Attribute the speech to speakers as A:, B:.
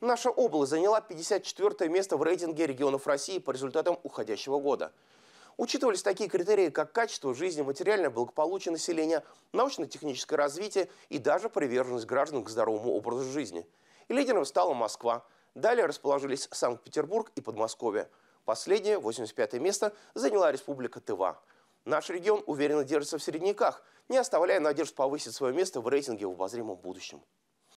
A: Наша область заняла 54 место в рейтинге регионов России по результатам уходящего года. Учитывались такие критерии, как качество жизни, материальное благополучие населения, научно-техническое развитие и даже приверженность граждан к здоровому образу жизни. И лидером стала Москва. Далее расположились Санкт-Петербург и Подмосковье. Последнее, 85 место, заняла Республика Тыва. Наш регион уверенно держится в середняках, не оставляя надежд повысить свое место в рейтинге в обозримом будущем.